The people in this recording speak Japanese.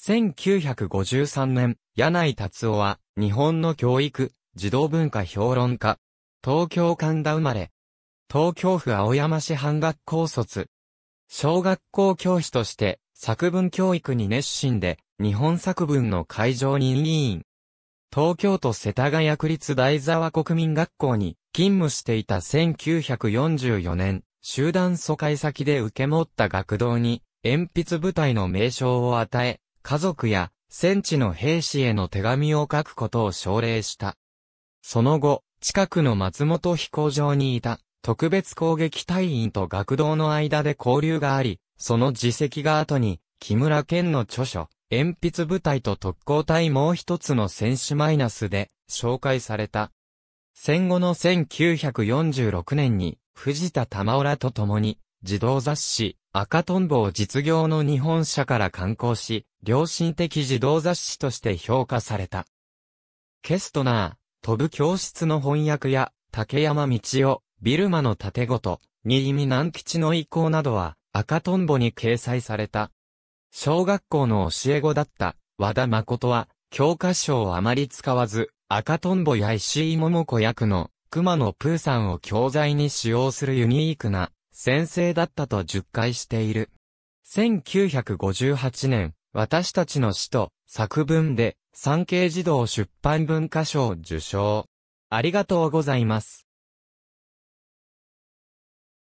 1953年、柳井達夫は、日本の教育、児童文化評論家。東京神田生まれ。東京府青山市半学校卒。小学校教師として、作文教育に熱心で、日本作文の会場に委員。東京都世田谷区立大沢国民学校に勤務していた1944年、集団疎開先で受け持った学童に、鉛筆部隊の名称を与え、家族や戦地の兵士への手紙を書くことを奨励した。その後、近くの松本飛行場にいた特別攻撃隊員と学童の間で交流があり、その自責が後に、木村健の著書、鉛筆部隊と特攻隊もう一つの戦士マイナスで紹介された。戦後の1946年に藤田玉浦と共に児童雑誌、赤とんぼを実業の日本社から刊行し、良心的児童雑誌として評価された。ケストナー、飛ぶ教室の翻訳や、竹山道夫、ビルマの盾ごと、新見南吉の意向などは、赤とんぼに掲載された。小学校の教え子だった、和田誠は、教科書をあまり使わず、赤とんぼや石井桃子役の、熊野プーさんを教材に使用するユニークな、先生だったと10回している。1958年、私たちの死と作文で産経児童出版文化賞受賞。ありがとうございます。